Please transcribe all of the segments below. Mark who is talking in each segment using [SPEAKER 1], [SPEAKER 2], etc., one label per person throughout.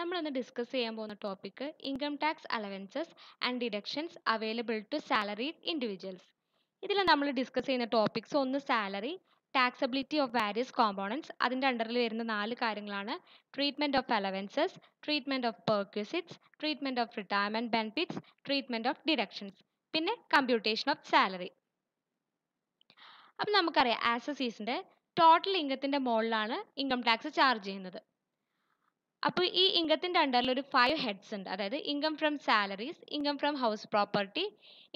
[SPEAKER 1] നമ്മൾ ഇന്ന് ഡിസ്കസ് ചെയ്യാൻ പോകുന്ന topic income tax allowances and deductions available to salaried individuals ഇതിൽ നമ്മൾ ഡിസ്കസ് ചെയ്യുന്ന ടോപ്പിക്സ് ഒന്ന് salary taxability of various components അതിൻ്റെ അണ്ടറിൽ വരുന്ന നാല് കാര്യങ്ങളാണ് treatment of allowances treatment of perquisites treatment of retirement benefits treatment of deductions പിന്നെ കമ്പ്യൂട്ടേഷൻ ഓഫ് സാലറി അപ്പം നമുക്കറിയാം ആസ് എ സീസിൻ്റെ ടോട്ടൽ ഇൻകത്തിൻ്റെ മുകളിലാണ് ഇൻകം ടാക്സ് ചാർജ് ചെയ്യുന്നത് അപ്പോൾ ഈ ഇൻകത്തിൻ്റെ അണ്ടറിൽ ഒരു ഫൈവ് ഹെഡ്സ് ഉണ്ട് അതായത് income from salaries income from house property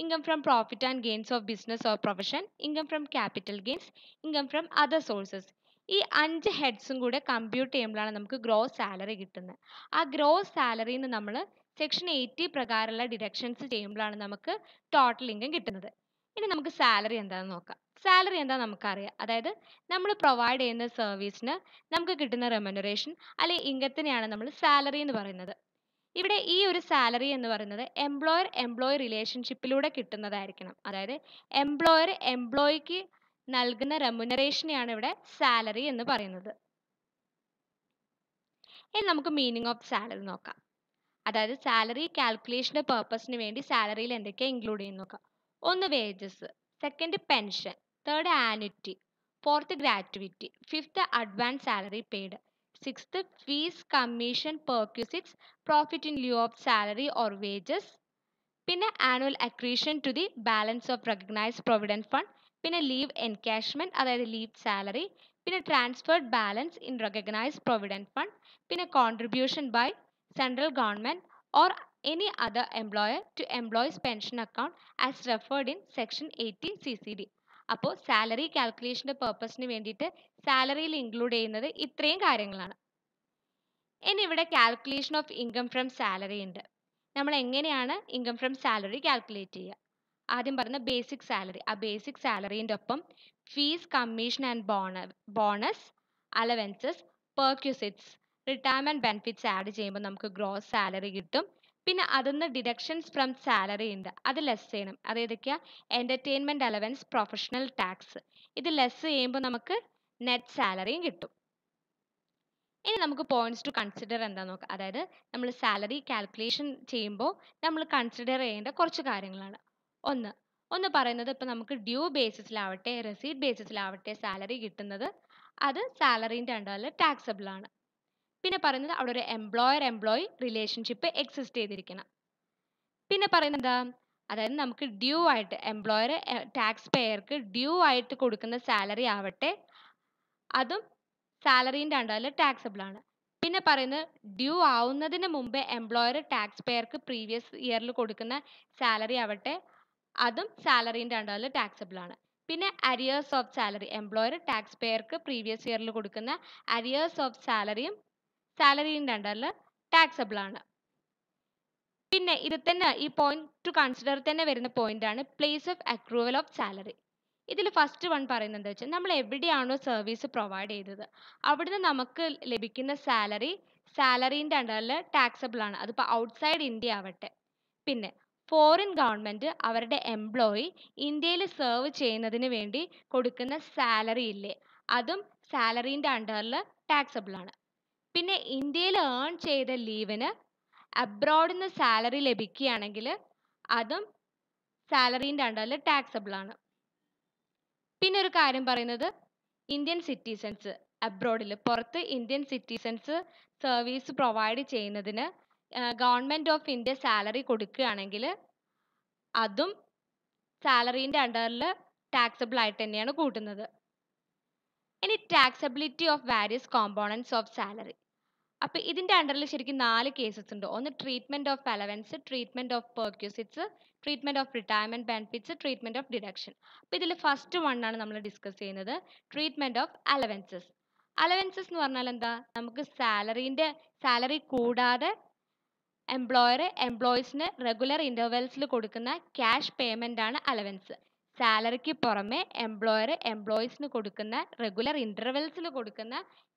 [SPEAKER 1] income from profit and gains of business or profession income from capital gains income from other sources ഈ അഞ്ച് ഹെഡ്സും കൂടെ കമ്പ്യൂട്ട് ചെയ്യുമ്പോഴാണ് നമുക്ക് ഗ്രോസ് സാലറി കിട്ടുന്നത് ആ ഗ്രോസ് സാലറിയിൽ നിന്ന് നമ്മൾ സെക്ഷൻ എയ്റ്റി പ്രകാരമുള്ള ഡിഡക്ഷൻസ് ചെയ്യുമ്പോഴാണ് നമുക്ക് ടോട്ടൽ ഇൻകം കിട്ടുന്നത് ഇനി നമുക്ക് സാലറി എന്താണെന്ന് നോക്കാം സാലറി എന്താ നമുക്കറിയാം അതായത് നമ്മൾ പ്രൊവൈഡ് ചെയ്യുന്ന സർവീസിന് നമുക്ക് കിട്ടുന്ന റെമ്യൂണറേഷൻ അല്ലെങ്കിൽ ഇൻകത്തിനെയാണ് നമ്മൾ സാലറി എന്ന് പറയുന്നത് ഇവിടെ ഈ ഒരു സാലറി എന്ന് പറയുന്നത് എംപ്ലോയർ എംപ്ലോയി റിലേഷൻഷിപ്പിലൂടെ കിട്ടുന്നതായിരിക്കണം അതായത് എംപ്ലോയർ എംപ്ലോയിക്ക് നൽകുന്ന റെമ്യൂണറേഷനെയാണ് ഇവിടെ സാലറി എന്ന് പറയുന്നത് ഇനി നമുക്ക് മീനിങ് ഓഫ് സാലറി നോക്കാം അതായത് സാലറി കാൽക്കുലേഷൻ്റെ പേർപ്പസിന് വേണ്ടി സാലറിയിൽ എന്തൊക്കെയാണ് ഇൻക്ലൂഡ് ചെയ്യുന്ന നോക്കാം ഒന്ന് wages second pension third annuity, fourth gratuity, fifth advance salary paid, sixth fees, commission, perquisites, profit in lieu of salary or wages, pin a annual accretion to the balance of recognized provident fund, pin a leave encashment, other leave salary, pin a transferred balance in recognized provident fund, pin a contribution by central government or any other employer to employees pension account as referred in section eighteen C CCD. അപ്പോൾ salary കാൽക്കുലേഷൻ്റെ പേർപ്പസിന് വേണ്ടിയിട്ട് സാലറിയിൽ include ചെയ്യുന്നത് ഇത്രയും കാര്യങ്ങളാണ് ഇനി ഇവിടെ calculation of income from salary ഉണ്ട് നമ്മൾ എങ്ങനെയാണ് ഇൻകം ഫ്രം സാലറി കാൽക്കുലേറ്റ് ചെയ്യുക ആദ്യം പറഞ്ഞ ബേസിക് സാലറി ആ ബേസിക് സാലറീൻ്റെ ഒപ്പം ഫീസ് കമ്മീഷൻ ആൻഡ് ബോണ bonus allowances perquisites retirement benefits add ചെയ്യുമ്പോൾ നമുക്ക് ഗ്രോസ് സാലറി കിട്ടും പിന്നെ അതിന്ന് ഡിഡക്ഷൻസ് ഫ്രം സാലറി ഉണ്ട് അത് ലെസ് ചെയ്യണം അത് ഏതൊക്കെയാ എൻ്റർടൈൻമെൻറ്റ് അലവൻസ് പ്രൊഫഷണൽ ടാക്സ് ഇത് ലെസ് ചെയ്യുമ്പോൾ നമുക്ക് നെറ്റ് സാലറിയും കിട്ടും ഇനി നമുക്ക് പോയിന്റ്സ് ടു കൺസിഡർ എന്താ നോക്കാം അതായത് നമ്മൾ സാലറി കാൽക്കുലേഷൻ ചെയ്യുമ്പോൾ നമ്മൾ കൺസിഡർ ചെയ്യേണ്ട കുറച്ച് കാര്യങ്ങളാണ് ഒന്ന് ഒന്ന് പറയുന്നത് ഇപ്പം നമുക്ക് ഡ്യൂ ബേസിസിലാവട്ടെ റെസീറ്റ് ബേസിസിലാവട്ടെ സാലറി കിട്ടുന്നത് അത് സാലറീൻ്റെ അണ്ടറിൽ ടാക്സബിൾ ആണ് പിന്നെ പറയുന്നത് അവിടെ ഒരു എംപ്ലോയർ എംപ്ലോയി റിലേഷൻഷിപ്പ് എക്സിസ്റ്റ് ചെയ്തിരിക്കണം പിന്നെ പറയുന്നത് എന്താ അതായത് നമുക്ക് ഡ്യൂ ആയിട്ട് എംപ്ലോയർ ടാക്സ് പേയർക്ക് ഡ്യൂ ആയിട്ട് കൊടുക്കുന്ന സാലറി ആവട്ടെ അതും സാലറീൻ്റെ അണ്ടറിൽ ടാക്സബിൾ ആണ് പിന്നെ പറയുന്നത് ഡ്യൂ ആവുന്നതിന് മുമ്പ് എംപ്ലോയർ ടാക്സ് പേയർക്ക് പ്രീവിയസ് ഇയറിൽ കൊടുക്കുന്ന സാലറി ആവട്ടെ അതും സാലറീൻ്റെ അണ്ടറിൽ ടാക്സബിൾ ആണ് പിന്നെ arrears of salary employer tax പേയർക്ക് പ്രീവിയസ് ഇയറിൽ കൊടുക്കുന്ന അരിയേഴ്സ് ഓഫ് സാലറിയും സാലറിൻ്റെ അണ്ടറിൽ ടാക്സബിൾ ആണ് പിന്നെ ഇത് തന്നെ ഈ പോയിന്റ് ടു കൺസിഡർ തന്നെ വരുന്ന പോയിന്റ് ആണ് place of accrual of salary ഇതിൽ ഫസ്റ്റ് വൺ പറയുന്നത് എന്താ വെച്ചാൽ നമ്മൾ എവിടെയാണോ സർവീസ് പ്രൊവൈഡ് ചെയ്തത് അവിടുന്ന് നമുക്ക് ലഭിക്കുന്ന സാലറി സാലറിൻ്റെ അണ്ടറിൽ ടാക്സബിൾ ആണ് അതിപ്പോൾ ഔട്ട്സൈഡ് ഇന്ത്യ ആവട്ടെ പിന്നെ ഫോറിൻ ഗവൺമെൻറ് അവരുടെ എംപ്ലോയി ഇന്ത്യയിൽ സെർവ് ചെയ്യുന്നതിന് വേണ്ടി കൊടുക്കുന്ന സാലറി ഇല്ലേ അതും സാലറിൻ്റെ അണ്ടറിൽ ടാക്സബിൾ ആണ് പിന്നെ ഇന്ത്യയിൽ ഏൺ ചെയ്ത ലീവിന് അബ്രോഡിൽ നിന്ന് സാലറി ലഭിക്കുകയാണെങ്കിൽ അതും സാലറീൻ്റെ അണ്ടറിൽ ടാക്സബിൾ ആണ് പിന്നെ ഒരു കാര്യം പറയുന്നത് ഇന്ത്യൻ സിറ്റിസൺസ് അബ്രോഡിൽ പുറത്ത് ഇന്ത്യൻ സിറ്റിസൺസ് സർവീസ് പ്രൊവൈഡ് ചെയ്യുന്നതിന് ഗവൺമെൻറ് ഓഫ് ഇന്ത്യ സാലറി കൊടുക്കുകയാണെങ്കിൽ അതും സാലറീൻ്റെ അണ്ടറിൽ ടാക്സബിൾ ആയിട്ട് തന്നെയാണ് കൂട്ടുന്നത് ഇനി taxability of various components of salary അപ്പോൾ ഇതിന്റെ അണ്ടറിൽ ശരിക്കും നാല് കേസസ് ഉണ്ട് ഒന്ന് treatment of allowance treatment of perquisites treatment of retirement benefits treatment of deduction അപ്പോൾ ഇതിൽ ഫസ്റ്റ് വൺ ആണ് നമ്മൾ ഡിസ്കസ് ചെയ്യുന്നത് ട്രീറ്റ്മെന്റ് ഓഫ് അലവൻസസ് അലവൻസസ് എന്ന് പറഞ്ഞാൽ എന്താ നമുക്ക് സാലറിന്റെ സാലറി കൂടാതെ എംപ്ലോയർ എംപ്ലോയീസിന് റെഗുലർ ഇന്റർവെൽസിൽ കൊടുക്കുന്ന ക്യാഷ് പേയ്മെന്റ് ആണ് അലവൻസ് സാലറിക്ക് പുറമെ എംപ്ലോയർ എംപ്ലോയീസിന് കൊടുക്കുന്ന റെഗുലർ ഇന്റർവെൽസിൽ കൊടുക്കുന്ന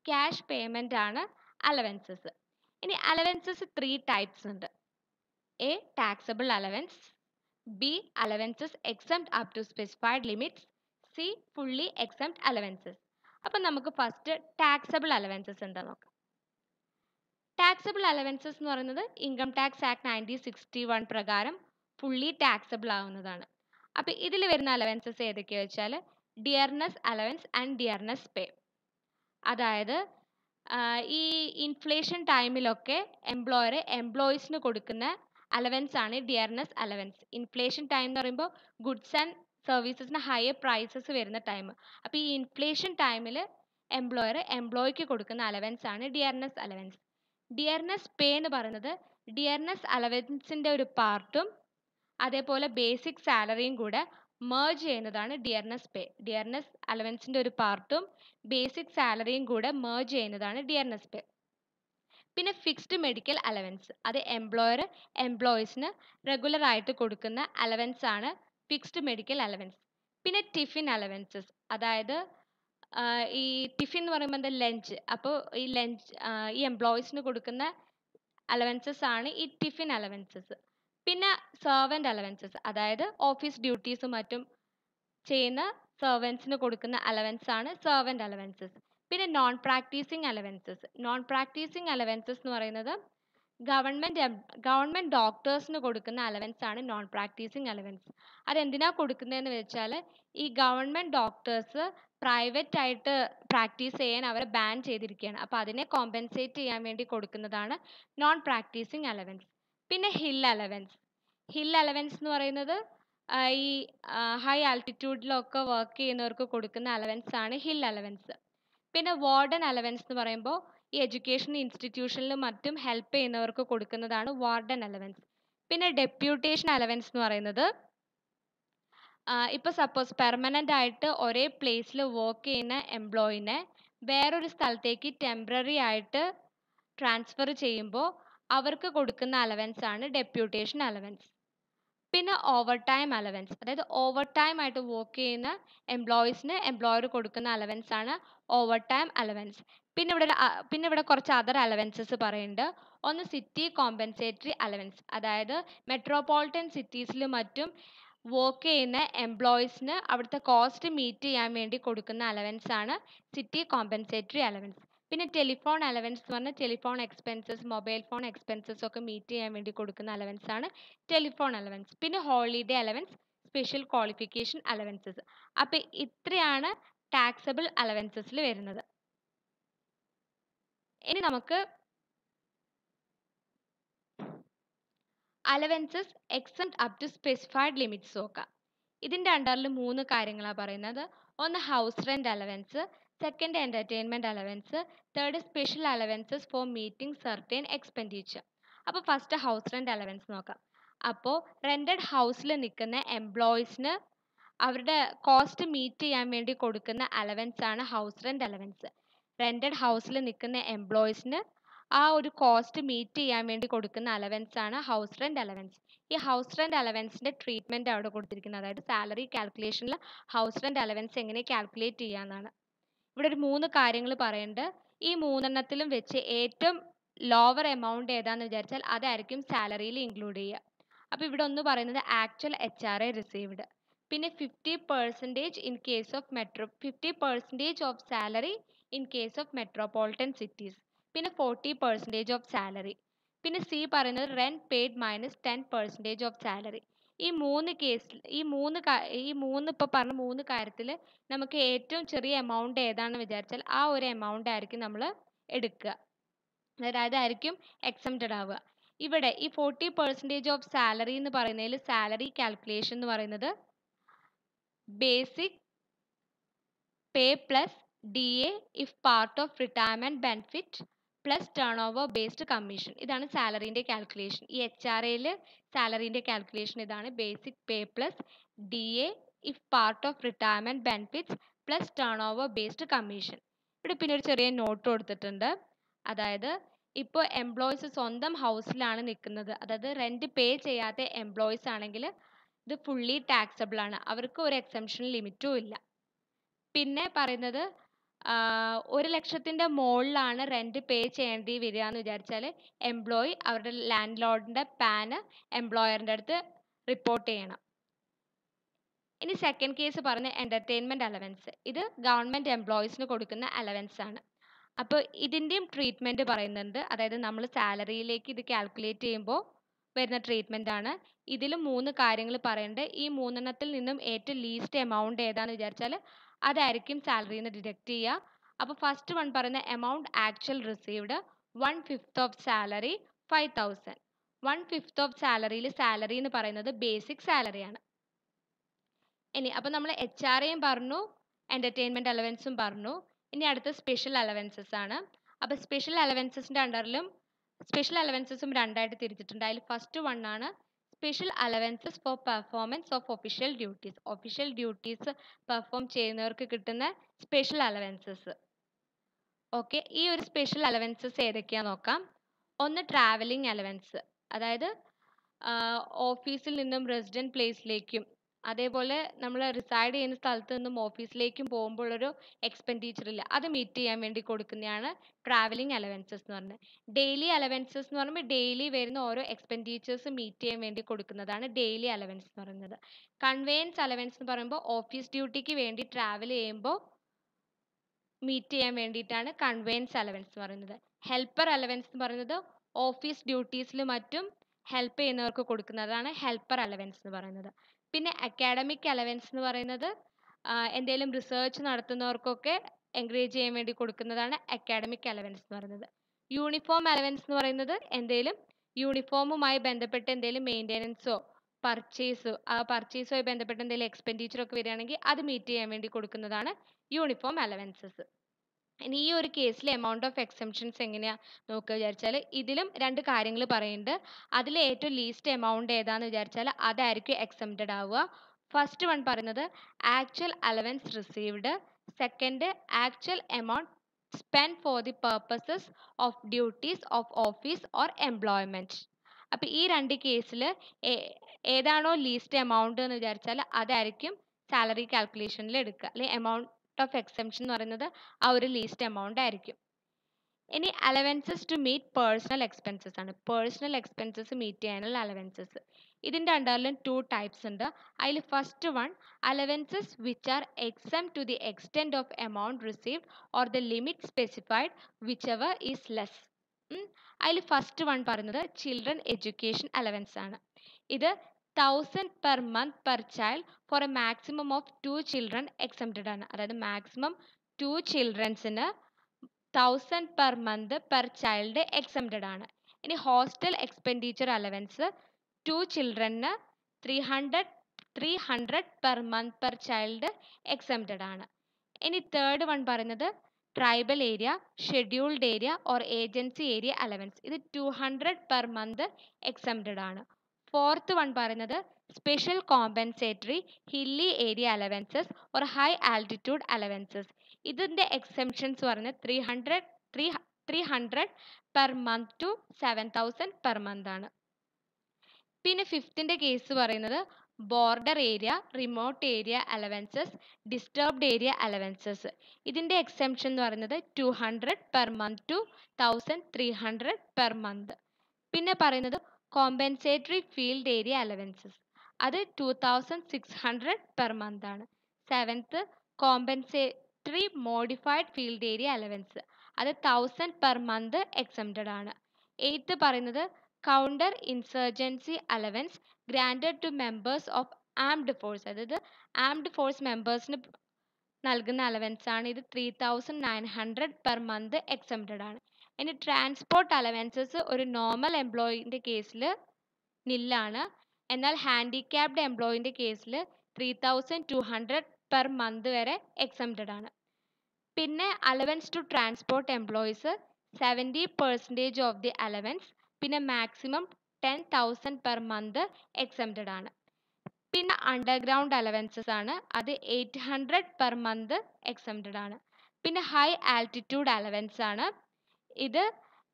[SPEAKER 1] ക്യാഷ് പേയ്മെന്റ് ആണ് അലവൻസസ് ഇനി അലവൻസസ് ത്രീ ടൈപ്സ് ഉണ്ട് A taxable allowance B allowances exempt up to specified limits C fully exempt allowances അപ്പം നമുക്ക് ഫസ്റ്റ് ടാക്സബിൾ അലവൻസസ് ഉണ്ട് നോക്കാം ടാക്സബിൾ അലവൻസസ് എന്ന് പറയുന്നത് income tax act nineteen sixty one പ്രകാരം ഫുള്ളി ടാക്സബിൾ ആവുന്നതാണ് അപ്പം ഇതിൽ വരുന്ന അലവൻസസ് ഏതൊക്കെയാ വെച്ചാൽ dearness allowance and dearness pay അതായത് ഈ ഇൻഫ്ലേഷൻ ടൈമിലൊക്കെ എംപ്ലോയർ എംപ്ലോയീസിന് കൊടുക്കുന്ന അലവൻസ് ആണ് ഡിയർനെസ് അലവൻസ് ഇൻഫ്ലേഷൻ ടൈം എന്ന് പറയുമ്പോൾ ഗുഡ്സ് ആൻഡ് സർവീസസിന് ഹയർ പ്രൈസസ് വരുന്ന ടൈം അപ്പോൾ ഈ ഇൻഫ്ലേഷൻ ടൈമിൽ എംപ്ലോയർ എംപ്ലോയിക്ക് കൊടുക്കുന്ന അലവൻസ് ആണ് ഡിയർനെസ് അലവൻസ് ഡിയർനെസ് പേ എന്ന് പറയുന്നത് ഡിയർനെസ് അലവൻസിൻ്റെ ഒരു പാർട്ടും അതേപോലെ ബേസിക് സാലറിയും കൂടെ മേർജ് ചെയ്യുന്നതാണ് ഡിയർനെസ് പേ ഡിയർനെസ് അലവൻസിൻ്റെ ഒരു പാർട്ടും ബേസിക് സാലറിയും കൂടെ മേർജ് ചെയ്യുന്നതാണ് ഡിയർനെസ് പേ പിന്നെ ഫിക്സ്ഡ് മെഡിക്കൽ അലവൻസ് അത് എംപ്ലോയർ എംപ്ലോയീസിന് റെഗുലർ ആയിട്ട് കൊടുക്കുന്ന അലവൻസ് ആണ് ഫിക്സ്ഡ് മെഡിക്കൽ അലവൻസ് പിന്നെ ടിഫിൻ അലവൻസസ് അതായത് ഈ ടിഫിൻ എന്ന് പറയുമ്പോൾ എന്താ ലഞ്ച് അപ്പോൾ ഈ ലഞ്ച് ഈ എംപ്ലോയീസിന് കൊടുക്കുന്ന അലവൻസസ് ആണ് ഈ ടിഫിൻ അലവൻസസ് പിന്നെ സെർവൻ്റ് അലവൻസസ് അതായത് ഓഫീസ് ഡ്യൂട്ടീസും മറ്റും ചെയ്യുന്ന സെർവൻസിന് കൊടുക്കുന്ന അലവൻസ് ആണ് സെർവൻ്റ് അലവൻസസ് പിന്നെ non practising allowances non practising allowances എന്ന് പറയുന്നത് ഗവൺമെൻറ് ഗവൺമെൻറ് ഡോക്ടേഴ്സിന് കൊടുക്കുന്ന അലവൻസ് ആണ് നോൺ പ്രാക്ടീസിങ് അലവൻസ് അതെന്തിനാ കൊടുക്കുന്നതെന്ന് വെച്ചാൽ ഈ ഗവൺമെൻറ് ഡോക്ടേഴ്സ് പ്രൈവറ്റ് ആയിട്ട് പ്രാക്ടീസ് ചെയ്യാൻ അവരെ ബാൻ ചെയ്തിരിക്കുകയാണ് അപ്പോൾ അതിനെ കോമ്പൻസേറ്റ് ചെയ്യാൻ വേണ്ടി കൊടുക്കുന്നതാണ് നോൺ പ്രാക്ടീസിങ് അലവൻസ് പിന്നെ ഹിൽ അലവൻസ് ഹിൽ അലവൻസ് എന്ന് പറയുന്നത് ഈ ഹൈ ആൾട്ടിറ്റ്യൂഡിലൊക്കെ വർക്ക് ചെയ്യുന്നവർക്ക് കൊടുക്കുന്ന അലവൻസ് ആണ് ഹിൽ അലവൻസ് പിന്നെ വാർഡൻ അലവൻസ് എന്ന് പറയുമ്പോൾ ഈ എഡ്യൂക്കേഷൻ ഇൻസ്റ്റിറ്റ്യൂഷനിലും മറ്റും ഹെൽപ്പ് ചെയ്യുന്നവർക്ക് കൊടുക്കുന്നതാണ് വാർഡൻ അലവൻസ് പിന്നെ ഡെപ്യൂട്ടേഷൻ അലവൻസ് എന്ന് പറയുന്നത് ഇപ്പോൾ സപ്പോസ് പെർമനൻ്റ് ആയിട്ട് ഒരേ പ്ലേസിൽ വർക്ക് ചെയ്യുന്ന എംപ്ലോയിനെ വേറൊരു സ്ഥലത്തേക്ക് ടെമ്പററി ആയിട്ട് ട്രാൻസ്ഫർ ചെയ്യുമ്പോൾ അവർക്ക് കൊടുക്കുന്ന അലവൻസ് ആണ് ഡെപ്യൂട്ടേഷൻ അലവൻസ് പിന്നെ ഓവർ ടൈം അലവൻസ് അതായത് ഓവർ ടൈം ആയിട്ട് വർക്ക് ചെയ്യുന്ന എംപ്ലോയീസിന് എംപ്ലോയർ കൊടുക്കുന്ന അലവൻസ് ആണ് ഓവർ ടൈം അലവൻസ് പിന്നെ ഇവിടെ പിന്നെ ഇവിടെ കുറച്ച് അതർ അലവൻസസ് പറയുന്നുണ്ട് ഒന്ന് സിറ്റി കോമ്പൻസേറ്ററി അലവൻസ് അതായത് മെട്രോപൊളിറ്റൻ സിറ്റീസിലും മറ്റും വർക്ക് ചെയ്യുന്ന എംപ്ലോയീസിന് അവിടുത്തെ കോസ്റ്റ് മീറ്റ് ചെയ്യാൻ വേണ്ടി കൊടുക്കുന്ന അലവൻസ് ആണ് സിറ്റി കോമ്പൻസേറ്ററി അലവൻസ് പിന്നെ ടെലിഫോൺ അലവൻസ് എന്ന് പറഞ്ഞാൽ telephone expenses mobile phone expenses ഒക്കെ മീറ്റ് ചെയ്യാൻ വേണ്ടി കൊടുക്കുന്ന അലവൻസ് ആണ് ടെലിഫോൺ അലവൻസ് പിന്നെ holiday allowance special qualification allowances അപ്പം ഇത്രയാണ് ടാക്സബിൾ അലവൻസസിൽ വരുന്നത് ഇനി നമുക്ക് allowances exempt up to specified limits നോക്കാം ഇതിൻ്റെ അണ്ടറിൽ മൂന്ന് കാര്യങ്ങളാണ് പറയുന്നത് ഒന്ന് house rent allowance second entertainment allowance third special allowances for meeting certain expenditure അപ്പോൾ ഫസ്റ്റ് ഹൗസ് rent അലവൻസ് നോക്കാം അപ്പോൾ rented ഹൗസിൽ നിൽക്കുന്ന എംപ്ലോയീസിന് അവരുടെ കോസ്റ്റ് മീറ്റ് ചെയ്യാൻ വേണ്ടി കൊടുക്കുന്ന അലവൻസ് ആണ് ഹൗസ് റെൻ്റ് അലവൻസ് റെൻ്റഡ് ഹൗസിൽ നിൽക്കുന്ന എംപ്ലോയീസിന് ആ ഒരു കോസ്റ്റ് മീറ്റ് ചെയ്യാൻ വേണ്ടി കൊടുക്കുന്ന അലവൻസ് ആണ് ഹൗസ് റെൻ്റ് അലവൻസ് ഈ ഹൗസ് റെൻ്റ് അലവൻസിൻ്റെ ട്രീറ്റ്മെൻറ്റ് അവിടെ കൊടുത്തിരിക്കുന്നത് അതായത് സാലറി കാൽക്കുലേഷനിൽ ഹൗസ് റെൻ്റ് അലവൻസ് എങ്ങനെ കാൽക്കുലേറ്റ് ചെയ്യാമെന്നാണ് ഇവിടെ ഒരു മൂന്ന് കാര്യങ്ങൾ പറയുന്നുണ്ട് ഈ മൂന്നെണ്ണത്തിലും വെച്ച് ഏറ്റവും ലോവർ എമൗണ്ട് ഏതാന്ന് വിചാരിച്ചാൽ അതായിരിക്കും സാലറിയിൽ ഇൻക്ലൂഡ് ചെയ്യുക അപ്പോൾ ഇവിടെ ഒന്ന് പറയുന്നത് actual H R A received പിന്നെ fifty percentage in case of metro fifty percentage of salary in case of metropolitan cities പിന്നെ ഫോർട്ടി പെർസെൻറ്റേജ് ഓഫ് സാലറി പിന്നെ സി പറയുന്നത് rent paid minus ten percentage of salary ഈ മൂന്ന് കേസിൽ ഈ മൂന്ന് ഈ മൂന്ന് ഇപ്പൊ പറഞ്ഞ മൂന്ന് കാര്യത്തിൽ നമുക്ക് ഏറ്റവും ചെറിയ എമൗണ്ട് ഏതാണെന്ന് വിചാരിച്ചാൽ ആ ഒരു എമൗണ്ട് ആയിരിക്കും നമ്മൾ എടുക്കുക അതായത് അതായിരിക്കും എക്സംപ്റ്റഡ് ആവുക ഇവിടെ ഈ ഫോർട്ടി പെർസെൻറ്റേജ് ഓഫ് സാലറി എന്ന് പറയുന്നതിൽ സാലറി കാൽക്കുലേഷൻ എന്ന് പറയുന്നത് basic pay plus D A if part of retirement benefit plus turn over based commission ഇതാണ് സാലറീൻ്റെ കാൽക്കുലേഷൻ ഈ എച്ച് ആർ എയിൽ സാലറീൻ്റെ കാൽക്കുലേഷൻ ഇതാണ് basic pay plus D A if part of retirement benefits plus turn over based commission ഇവിടെ പിന്നെ ഒരു ചെറിയ നോട്ട് കൊടുത്തിട്ടുണ്ട് അതായത് ഇപ്പോൾ എംപ്ലോയീസ് സ്വന്തം ഹൗസിലാണ് നിൽക്കുന്നത് അതായത് റെൻറ്റ് പേ ചെയ്യാത്ത എംപ്ലോയീസ് ആണെങ്കിൽ ഇത് ഫുള്ളി ടാക്സബിൾ ആണ് അവർക്ക് ഒരു എക്സംഷൻ ലിമിറ്റും ഇല്ല പിന്നെ പറയുന്നത് ഒരു ലക്ഷത്തിൻ്റെ മുകളിലാണ് റെൻറ്റ് പേ ചെയ്യേണ്ടി വരിക എന്ന് വിചാരിച്ചാൽ എംപ്ലോയി അവരുടെ ലാൻഡ് ലോഡിൻ്റെ പാന് എംപ്ലോയറിൻ്റെ അടുത്ത് റിപ്പോർട്ട് ചെയ്യണം ഇനി സെക്കൻഡ് കേസ് പറഞ്ഞ എൻ്റർടൈൻമെൻറ്റ് അലവൻസ് ഇത് ഗവൺമെൻറ് എംപ്ലോയീസിന് കൊടുക്കുന്ന അലവൻസ് ആണ് അപ്പോൾ ഇതിൻ്റെയും ട്രീറ്റ്മെൻറ്റ് പറയുന്നുണ്ട് അതായത് നമ്മൾ സാലറിയിലേക്ക് ഇത് കാൽക്കുലേറ്റ് ചെയ്യുമ്പോൾ വരുന്ന ട്രീറ്റ്മെൻ്റ് ആണ് ഇതിൽ മൂന്ന് കാര്യങ്ങൾ പറയുന്നുണ്ട് ഈ മൂന്നെണ്ണത്തിൽ നിന്നും ഏറ്റവും ലീസ്റ്റ് എമൗണ്ട് ഏതാണെന്ന് വിചാരിച്ചാൽ അതായിരിക്കും സാലറിയിൽ നിന്ന് ഡിഡക്റ്റ് ചെയ്യുക അപ്പോൾ ഫസ്റ്റ് വൺ പറയുന്ന amount actual received one fifth of salary five thousand one fifth of സാലറിയിൽ സാലറി എന്ന് പറയുന്നത് ബേസിക് സാലറിയാണ് ഇനി അപ്പോൾ നമ്മൾ എച്ച് ആർ എയും പറഞ്ഞു എൻ്റർടൈൻമെൻറ്റ് അലവൻസും പറഞ്ഞു ഇനി അടുത്ത സ്പെഷ്യൽ അലവൻസസ് ആണ് അപ്പോൾ സ്പെഷ്യൽ അലവൻസസിൻ്റെ അണ്ടറിലും സ്പെഷ്യൽ അലവൻസസും രണ്ടായിട്ട് തിരിച്ചിട്ടുണ്ട് അതിൽ ഫസ്റ്റ് വൺ ആണ് special allowances for performance of official duties official duties perform ചെയ്യുന്നവർക്ക് കിട്ടുന്ന സ്പെഷ്യൽ അലവൻസസ് ഓക്കെ ഈ ഒരു സ്പെഷ്യൽ അലവൻസസ് ഏതൊക്കെയാണെന്ന് നോക്കാം ഒന്ന് ട്രാവലിംഗ് അലവൻസ് അതായത് ഓഫീസിൽ നിന്നും റെസിഡൻറ്റ് പ്ലേസിലേക്കും അതേപോലെ നമ്മൾ റിസൈഡ് ചെയ്യുന്ന സ്ഥലത്ത് നിന്നും ഓഫീസിലേക്കും പോകുമ്പോഴൊരു എക്സ്പെൻഡിച്ചർ ഇല്ല അത് മീറ്റ് ചെയ്യാൻ വേണ്ടി കൊടുക്കുന്നതാണ് ട്രാവലിംഗ് അലവൻസസ് എന്ന് പറയുന്നത് ഡെയിലി അലവൻസസ് എന്ന് പറയുമ്പോൾ ഡെയിലി വരുന്ന ഓരോ എക്സ്പെൻഡിച്ചേഴ്സ് മീറ്റ് ചെയ്യാൻ വേണ്ടി കൊടുക്കുന്നതാണ് ഡെയിലി അലവൻസ് എന്ന് പറയുന്നത് കൺവെയൻസ് അലവൻസ് എന്ന് പറയുമ്പോൾ ഓഫീസ് ഡ്യൂട്ടിക്ക് വേണ്ടി ട്രാവൽ ചെയ്യുമ്പോൾ മീറ്റ് ചെയ്യാൻ വേണ്ടിയിട്ടാണ് കൺവെയൻസ് അലവൻസ് എന്ന് പറയുന്നത് ഹെൽപ്പർ അലവൻസ് എന്ന് പറയുന്നത് ഓഫീസ് ഡ്യൂട്ടീസിലും മറ്റും ഹെൽപ്പ് ചെയ്യുന്നവർക്ക് കൊടുക്കുന്നതാണ് ഹെൽപ്പർ അലവൻസ് എന്ന് പറയുന്നത് പിന്നെ അക്കാഡമിക് അലവൻസ് എന്ന് പറയുന്നത് എന്തെങ്കിലും റിസർച്ച് നടത്തുന്നവർക്കൊക്കെ എൻകറേജ് ചെയ്യാൻ വേണ്ടി കൊടുക്കുന്നതാണ് അക്കാഡമിക് അലവൻസ് എന്ന് പറയുന്നത് യൂണിഫോം അലവൻസ് എന്ന് പറയുന്നത് എന്തെങ്കിലും യൂണിഫോമുമായി ബന്ധപ്പെട്ട് എന്തെങ്കിലും മെയിൻ്റെനൻസോ പർച്ചേസോ ആ പർച്ചേസുമായി ബന്ധപ്പെട്ട് എന്തെങ്കിലും എക്സ്പെൻഡിച്ചർ ഒക്കെ വരികയാണെങ്കിൽ അത് മീറ്റ് ചെയ്യാൻ വേണ്ടി കൊടുക്കുന്നതാണ് യൂണിഫോം അലവൻസസ് ഇനി ഈ ഒരു കേസിൽ എമൗണ്ട് ഓഫ് എക്സംഷൻസ് എങ്ങനെയാണ് നോക്കുക വിചാരിച്ചാൽ ഇതിലും രണ്ട് കാര്യങ്ങൾ പറയുന്നുണ്ട് അതിൽ ഏറ്റവും ലീസ്റ്റ് എമൗണ്ട് ഏതാണെന്ന് വിചാരിച്ചാൽ അതായിരിക്കും എക്സംറ്റഡ് ആവുക ഫസ്റ്റ് വൺ പറയുന്നത് actual allowance received second actual amount spend for the purposes of duties of office or employment അപ്പോൾ ഈ രണ്ട് കേസിൽ ഏതാണോ ലീസ്റ്റ് എമൗണ്ട് എന്ന് വിചാരിച്ചാൽ അതായിരിക്കും സാലറി കാൽക്കുലേഷനിൽ എടുക്കുക അല്ലെങ്കിൽ എമൗണ്ട് ഔട്ട് ഓഫ് എക്സെംഷൻ എന്ന് പറയുന്നത് ആ ഒരു ലീസ്റ്റ് എമൗണ്ട് ആയിരിക്കും ഇനി allowances to meet personal expenses ആണ് പേഴ്സണൽ എക്സ്പെൻസസ് മീറ്റ് ചെയ്യാനുള്ള അലവൻസസ് ഇതിൻ്റെ അണ്ടറിലും ടു ടൈപ്സ് ഉണ്ട് അതിൽ first one allowances which are exempt to the extent of amount received or the limit specified whichever is less അതിൽ first one പറയുന്നത് children education allowance ആണ് ഇത് thousand per month per child for a maximum of two children exempted ആണ് അതായത് maximum two ചിൽഡ്രൻസിന് thousand per month per child exempted ആണ് ഇനി hostel expenditure allowance to ചിൽഡ്രന് three hundred three hundred per month per child exempted ആണ് ഇനി third one പറയുന്നത് tribal area scheduled area or agency area allowance ഇത് two hundred per month exempted ആണ് fourth one പറയുന്നത് special compensatory hilly area allowances or high altitude allowances ഇതിൻ്റെ exemptions പറയുന്നത് three hundred three three hundred per month to seven thousand per month ആണ് പിന്നെ ഫിഫ്തിൻ്റെ case പറയുന്നത് border area remote area allowances disturbed area allowances ഇതിൻ്റെ exemption എന്ന് പറയുന്നത് two hundred per month to thousand three hundred per month പിന്നെ പറയുന്നത് compensatory field area allowances അത് two thousand six hundred per month ആണ് seventh compensatory modified field area allowance അത് thousand per month exempted ആണ് eighth പറയുന്നത് counter insurgency allowance granted to members of armed force അതായത് armed force മെമ്പേഴ്സിന് നൽകുന്ന allowance ആണ് ഇത് three thousand nine hundred per month exempted ആണ് ഇനി ട്രാൻസ്പോർട്ട് അലവൻസസ് ഒരു നോർമൽ എംപ്ലോയിൻ്റെ കേസിൽ നില്ലാണ് എന്നാൽ ഹാൻഡിക്യാപ്ഡ് എംപ്ലോയിൻ്റെ കേസിൽ three thousand two hundred per month വരെ എക്സംറ്റഡ് ആണ് പിന്നെ allowance to transport employees seventy percentage of the allowance പിന്നെ maximum ten thousand per month exempted ആണ് പിന്നെ അണ്ടർഗ്രൗണ്ട് അലവൻസസ് ആണ് അത് eight hundred per month exempted ആണ് പിന്നെ ഹൈ ആൾട്ടിറ്റ്യൂഡ് അലവൻസ് ആണ് ഇത്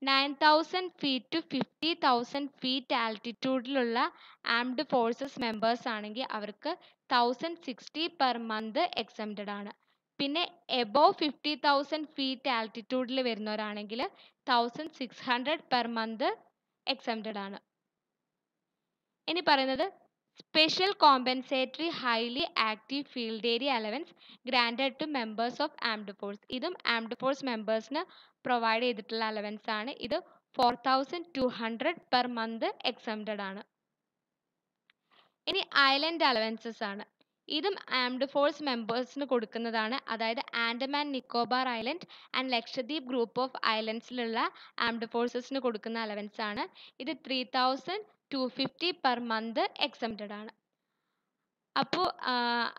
[SPEAKER 1] nine thousand feet to fifty thousand feet ആൾട്ടിറ്റ്യൂഡിലുള്ള armed forces members ആണെങ്കിൽ അവർക്ക് thousand sixty per month exempted ആണ് പിന്നെ എബോവ് ഫിഫ്റ്റി തൗസൻഡ് ഫീറ്റ് ആൾട്ടിറ്റ്യൂഡിൽ വരുന്നവരാണെങ്കിൽ thousand six hundred per month exempted ആണ് ഇനി പറയുന്നത് special compensatory highly active field area allowance granted to members of armed force ഇതും ആംഡ് ഫോഴ്സ് മെമ്പേഴ്സിന് പ്രൊവൈഡ് ചെയ്തിട്ടുള്ള അലവൻസ് ആണ് ഇത് four thousand two hundred per month exempted ആണ് ഇനി ഐലൻഡ് അലവൻസസ് ആണ് ഇതും ആംഡ് ഫോഴ്സ് മെമ്പേഴ്സിന് കൊടുക്കുന്നതാണ് അതായത് Andaman Nicobar island and Lakshadweep group of ഐലൻഡ്സിലുള്ള ആംഡ് ഫോഴ്സസിന് കൊടുക്കുന്ന അലവൻസ് ആണ് ഇത് three thousand two fifty per month exempted ആണ് അപ്പോൾ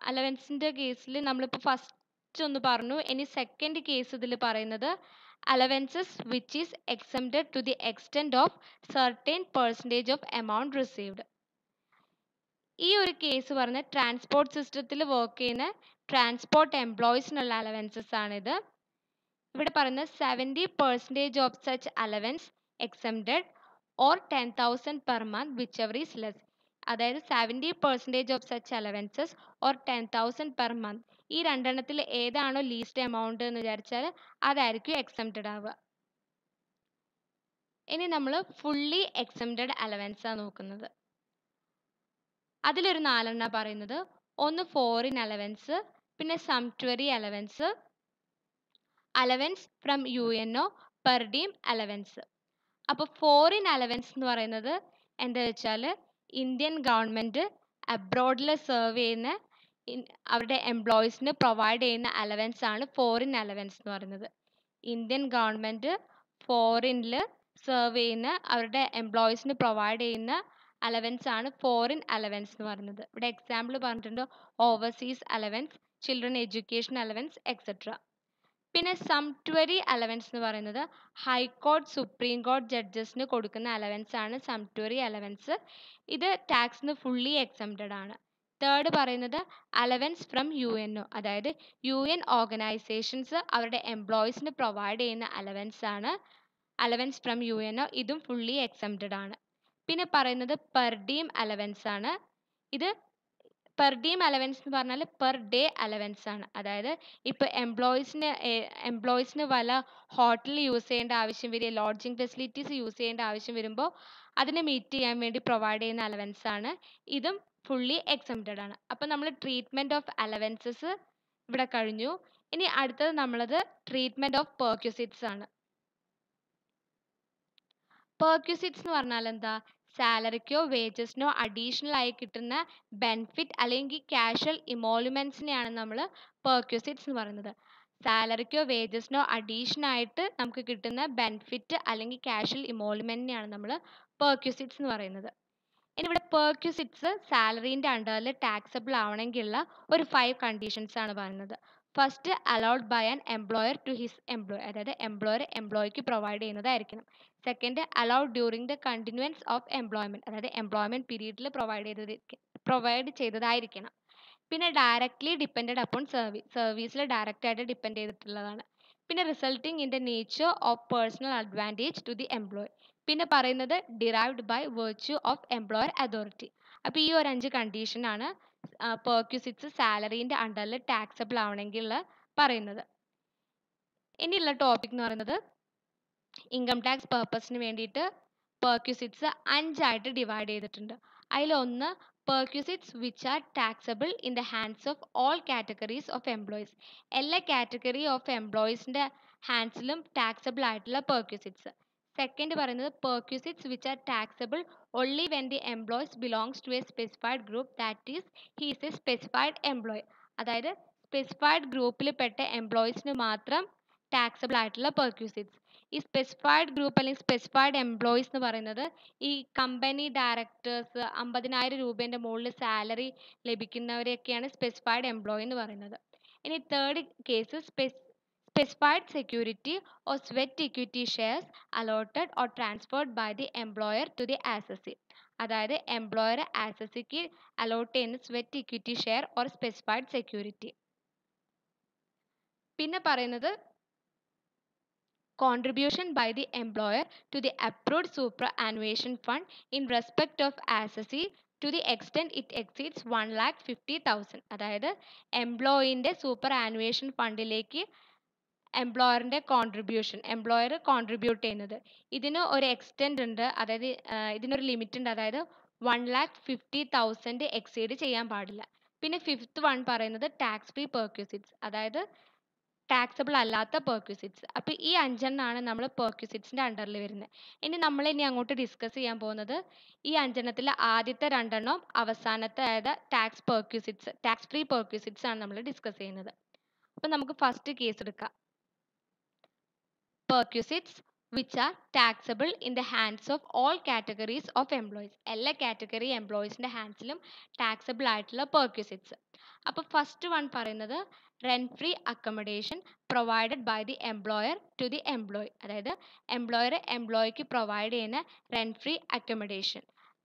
[SPEAKER 1] അലവൻസിൻ്റെ കേസിൽ നമ്മളിപ്പോൾ ഫസ്റ്റ് ഒന്ന് പറഞ്ഞു ഇനി സെക്കൻഡ് കേസ് ഇതിൽ പറയുന്നത് allowances which is exempted to the extent of certain percentage of amount received ഈ ഒരു കേസ് പറഞ്ഞ ട്രാൻസ്പോർട്ട് സിസ്റ്റത്തിൽ വർക്ക് ചെയ്യുന്ന ട്രാൻസ്പോർട്ട് എംപ്ലോയീസിനുള്ള അലവൻസസ് ആണിത് ഇവിടെ പറയുന്നത് seventy percentage of such allowance exempted or ten thousand per month which is less അതായത് seventy percentage of such allowances or ten thousand per month ഈ രണ്ടെണ്ണത്തിൽ ഏതാണോ ലീസ്റ്റ് എമൗണ്ട് എന്ന് വിചാരിച്ചാൽ അതായിരിക്കും എക്സംറ്റഡ് ആവുക ഇനി നമ്മൾ ഫുള്ളി എക്സംറ്റഡ് അലവൻസാണ് നോക്കുന്നത് അതിലൊരു നാലെണ്ണ പറയുന്നത് ഒന്ന് ഫോറിൻ അലവൻസ് പിന്നെ sumptuary allowance allowance from U N O per diem allowance അപ്പോൾ ഫോറിൻ അലവൻസ് എന്ന് പറയുന്നത് എന്താ വെച്ചാൽ ഇന്ത്യൻ ഗവൺമെൻറ് അബ്രോഡിൽ സെർവ് ചെയ്യുന്ന അവരുടെ എംപ്ലോയീസിന് പ്രൊവൈഡ് ചെയ്യുന്ന അലവൻസ് ആണ് ഫോറിൻ അലവൻസ് എന്ന് പറയുന്നത് ഇന്ത്യൻ ഗവൺമെൻറ് ഫോറിനിൽ സെർവ് ചെയ്യുന്ന അവരുടെ എംപ്ലോയീസിന് പ്രൊവൈഡ് ചെയ്യുന്ന അലവൻസ് ആണ് ഫോറിൻ അലവൻസ് എന്ന് പറയുന്നത് ഇവിടെ എക്സാമ്പിൾ പറഞ്ഞിട്ടുണ്ട് overseas allowance children education allowance etcetera പിന്നെ സംട്വരി അലവൻസ് എന്ന് പറയുന്നത് ഹൈക്കോർട്ട് സുപ്രീം കോർട്ട് ജഡ്ജസിന് കൊടുക്കുന്ന അലവൻസ് ആണ് സംട്വറി അലവൻസ് ഇത് ടാക്സിന് ഫുള്ളി എക്സംപ്റ്റഡ് ആണ് തേർഡ് പറയുന്നത് allowance from U N O അതായത് യു എൻ ഓർഗനൈസേഷൻസ് അവരുടെ എംപ്ലോയീസിന് പ്രൊവൈഡ് ചെയ്യുന്ന അലവൻസ് ആണ് allowance from U N O ഇതും ഫുള്ളി എക്സംപ്റ്റഡ് ആണ് പിന്നെ പറയുന്നത് പെർ ഡീം അലവൻസ് ആണ് ഇത് പെർ ഡീം അലവൻസ് എന്ന് പറഞ്ഞാൽ പെർ ഡേ അലവൻസ് ആണ് അതായത് ഇപ്പോൾ എംപ്ലോയിസിന് എംപ്ലോയിസിന് വല്ല ഹോട്ടലിൽ യൂസ് ചെയ്യേണ്ട ആവശ്യം വരിക ലോഡ്ജിങ് ഫെസിലിറ്റീസ് യൂസ് ചെയ്യേണ്ട ആവശ്യം വരുമ്പോൾ അതിനെ മീറ്റ് ചെയ്യാൻ വേണ്ടി പ്രൊവൈഡ് ചെയ്യുന്ന അലവൻസ് ആണ് ഇതും ഫുള്ളി എക്സംപ്റ്റഡ് ആണ് അപ്പോൾ നമ്മൾ ട്രീറ്റ്മെൻറ്റ് ഓഫ് അലവൻസസ് ഇവിടെ കഴിഞ്ഞു ഇനി അടുത്തത് നമ്മളത് ട്രീറ്റ്മെൻറ്റ് ഓഫ് പെർക്യുസിറ്റ്സ് ആണ് പെർക്യുസിറ്റ്സ് എന്ന് പറഞ്ഞാൽ എന്താ സാലറിക്കോ വേജസിനോ അഡീഷണൽ ആയി കിട്ടുന്ന ബെനിഫിറ്റ് അല്ലെങ്കിൽ കാഷ്വൽ ഇമോലുമെന്റ്സിനെയാണ് നമ്മൾ പെർക്യൂസിറ്റ്സ് എന്ന് പറയുന്നത് സാലറിക്കോ വേജസിനോ അഡീഷണൽ ആയിട്ട് നമുക്ക് കിട്ടുന്ന ബെനിഫിറ്റ് അല്ലെങ്കിൽ കാഷ്വൽ ഇമോലുമെന്റിനെയാണ് നമ്മൾ പെർക്യൂസിറ്റ്സ് എന്ന് പറയുന്നത് ഇനി ഇവിടെ പെർക്യൂസിറ്റ്സ് സാലറീൻ്റെ അണ്ടറിൽ ടാക്സബിൾ ആവണമെങ്കിലുള്ള ഒരു ഫൈവ് കണ്ടീഷൻസ് ആണ് പറയുന്നത് first allowed by an employer to his employer അതായത് എംപ്ലോയർ എംപ്ലോയിക്ക് പ്രൊവൈഡ് ചെയ്യുന്നതായിരിക്കണം second allowed during the continuous of employment അതായത് എംപ്ലോയ്മെന്റ് പീരീഡിൽ പ്രൊവൈഡ് ചെയ്തത് പ്രൊവൈഡ് ചെയ്തതായിരിക്കണം പിന്നെ ഡയറക്റ്റ്ലി ഡിപ്പെൻഡ് അപ്പോൺ സർവീസ് സർവീസിൽ ഡയറക്റ്റ് ആയിട്ട് ഡിപ്പെൻഡ് ചെയ്തിട്ടുള്ളതാണ് പിന്നെ resulting in the nature of personal advantage to the employee പിന്നെ പറയുന്നത് derived by virtue of employer authority അപ്പോൾ ഈ ഒരു അഞ്ച് കണ്ടീഷനാണ് പെർക്യൂസിറ്റ്സ് സാലറിന്റെ അണ്ടറിൽ ടാക്സബിൾ ആവണമെങ്കിൽ പറയുന്നത് ഇനിയുള്ള ടോപ്പിക് എന്ന് പറയുന്നത് ഇൻകം ടാക്സ് പർപ്പസിന് വേണ്ടിയിട്ട് പെർക്യൂസിറ്റ്സ് അഞ്ചായിട്ട് ഡിവൈഡ് ചെയ്തിട്ടുണ്ട് അതിലൊന്ന് perquisites which are taxable in the hands of all categories of employees എല്ലാ കാറ്റഗറി ഓഫ് എംപ്ലോയീസിന്റെ ഹാൻഡ്സിലും ടാക്സബിൾ ആയിട്ടുള്ള പെർക്യൂസിറ്റ്സ് സെക്കൻഡ് പറയുന്നത് perquisites which are taxable only when the employee belongs to a specified group that is he is a specified employee അതായത് specified ഗ്രൂപ്പിൽ പെട്ട എംപ്ലോയീസിന് മാത്രം ടാക്സബിൾ ആയിട്ടുള്ള പെർക്യൂസിറ്റ്സ് ഈ സ്പെസിഫൈഡ് ഗ്രൂപ്പ് അല്ലെങ്കിൽ സ്പെസിഫൈഡ് എംപ്ലോയീസ് എന്ന് പറയുന്നത് ഈ കമ്പനി ഡയറക്ടേഴ്സ് അമ്പതിനായിരം രൂപേൻ്റെ മുകളിൽ സാലറി ലഭിക്കുന്നവരെയൊക്കെയാണ് സ്പെസിഫൈഡ് എംപ്ലോയി എന്ന് പറയുന്നത് ഇനി third case spec specified security or sweat equity shares allotted or transferred by the employer to the assessee. That is, employer assessee allotted sweat equity share or specified security. Pinna contribution by the employer to the approved superannuation fund in respect of assessee to the extent it exceeds one lakh fifty thousand, That is, employer in the superannuation fund. Leke, എംപ്ലോയറിൻ്റെ contribution employer contribute ചെയ്യുന്നത് ഇതിന് ഒരു extend ഉണ്ട് അതായത് ഇതിനൊരു limit ഉണ്ട് അതായത് one lakh fifty thousand exceed ചെയ്യാൻ പാടില്ല പിന്നെ ഫിഫ്ത്ത് വൺ പറയുന്നത് ടാക്സ് ഫ്രീ പെർക്യൂസിറ്റ്സ് അതായത് ടാക്സബിൾ അല്ലാത്ത പെർക്യൂസിറ്റ്സ് അപ്പോൾ ഈ അഞ്ചെണ്ണമാണ് നമ്മൾ പെർക്യൂസിറ്റ്സിൻ്റെ അണ്ടറിൽ വരുന്നത് ഇനി നമ്മൾ ഇനി അങ്ങോട്ട് ഡിസ്കസ് ചെയ്യാൻ പോകുന്നത് ഈ അഞ്ചെണ്ണത്തിൽ ആദ്യത്തെ രണ്ടെണ്ണം അവസാനത്തെ അതായത് tax perquisites tax free perquisites ആണ് നമ്മൾ ഡിസ്കസ് ചെയ്യുന്നത് അപ്പോൾ നമുക്ക് ഫസ്റ്റ് കേസ് എടുക്കാം perquisites which are taxable in the hands of all categories of employees എല്ലാ കാറ്റഗറി എംപ്ലോയീസിൻ്റെ ഹാൻഡ്സിലും ടാക്സബിൾ ആയിട്ടുള്ള പെർക്യൂസിറ്റ്സ് അപ്പോൾ ഫസ്റ്റ് വൺ പറയുന്നത് rent free accommodation provided by the employer to the employee അതായത് എംപ്ലോയർ എംപ്ലോയിക്ക് പ്രൊവൈഡ് ചെയ്യുന്ന റെൻറ്റ് ഫ്രീ അക്കോമഡേഷൻ